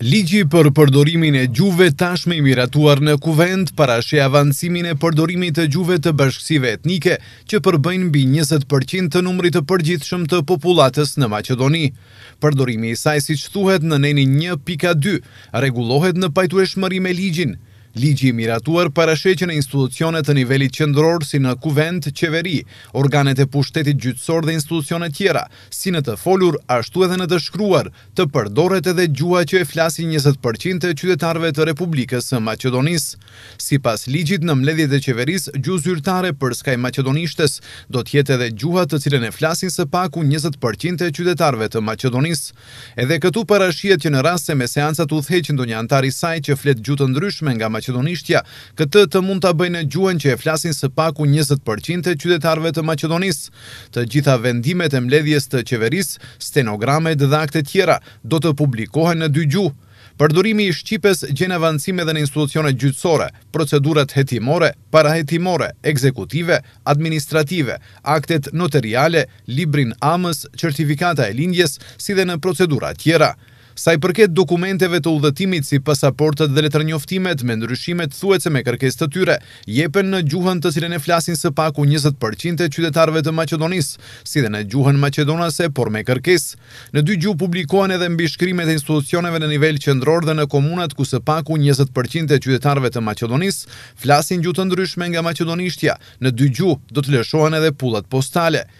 Ligi për përdorimin e gjuve tashme i miratuar në kuvend para shë avancimin e përdorimit të gjuve të bashkësive etnike që përbëjnë bi 20% të numrit të përgjithshëm të populatës në Macedoni. Përdorimi i saj si thuhet në neni 1.2, regulohet në pajtu e shmëri me ligjin. Ligji i miratuar në institucionet të nivelit qendror si në kuvent, qeveri, organet e pushtetit gjyqësor dhe institucione tjera, si në të folur ashtu edhe në të shkruar, të përdoret edhe gjuha që e flasin 20% të qytetarëve të Republikës së Maqedonisë. Sipas ligjit në mbledhjet e qeverisë, gjuhë zyrtare për skaj maqedonishtes do të jetë edhe gjuha të cilën e flasin së paku 20% të qytetarëve të Maqedonisë. Edhe këtu parashihet që në raste me me seancat theqin ndonjë antar i saj që flet gjuhë të ndryshme nga Maqedonisht ja. Këtë të mund të bëjnë gjuën që e flasin së paku 20% e qytetarve të Maqedonis. Të gjitha vendimet e mledhjes të qeveris, stenograme dhe akte tjera do të publikohen në dy gju. Përdurimi i Shqipes gjenë avancime dhe në institucionet gjytsore, procedurat hetimore, parahetimore, ekzekutive, administrative, aktet noteriale, librin amës, certifikata e lindjes, si dhe në procedurat tjera. Sa i përket dokumenteve të udhëtimit si pasaportet dhe letër njoftimet me ndryshimet se me kërkes të tyre, jepen në gjuhën të cilën e flasin së paku 20% e qytetarve të Macedonisë, si dhe në gjuhën Macedonase, por me kërkes. Në dy gjuhë publikohen edhe mbishkrimet e institucioneve në nivel qendror dhe në komunat ku së paku 20% e qytetarve të Macedonisë flasin gjuhë të ndryshme nga maqedonishtja. Në dy gjuhë do të lëshohen edhe pullat postale.